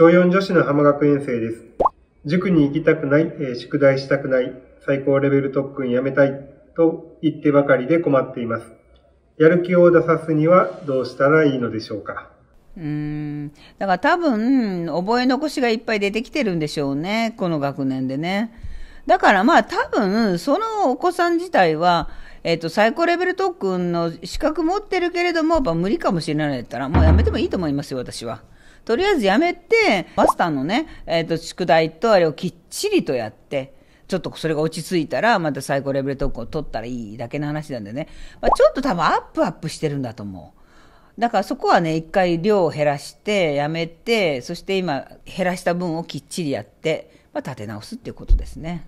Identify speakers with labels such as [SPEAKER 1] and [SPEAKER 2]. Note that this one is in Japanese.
[SPEAKER 1] 小4女子の浜学園生です。塾に行きたくない、えー、宿題したくない、最高レベル特訓やめたいと言ってばかりで困っています。やる気を出さすにはどうしたらいいのでしょうか。
[SPEAKER 2] うん。だから多分、覚え残しがいっぱい出てきてるんでしょうね。この学年でね。だからまあ多分、そのお子さん自体は、えっ、ー、と、最高レベル特訓の資格持ってるけれども、やっぱ無理かもしれないったら、もうやめてもいいと思いますよ、私は。とりあえずやめて、マスターのね、えっ、ー、と、宿題とあれをきっちりとやって、ちょっとそれが落ち着いたら、また最高レベルトークを取ったらいいだけの話なんでね。まあ、ちょっと多分アップアップしてるんだと思う。だからそこはね、一回量を減らして、やめて、そして今、減らした分をきっちりやって、まあ、立て直すっていうことですね。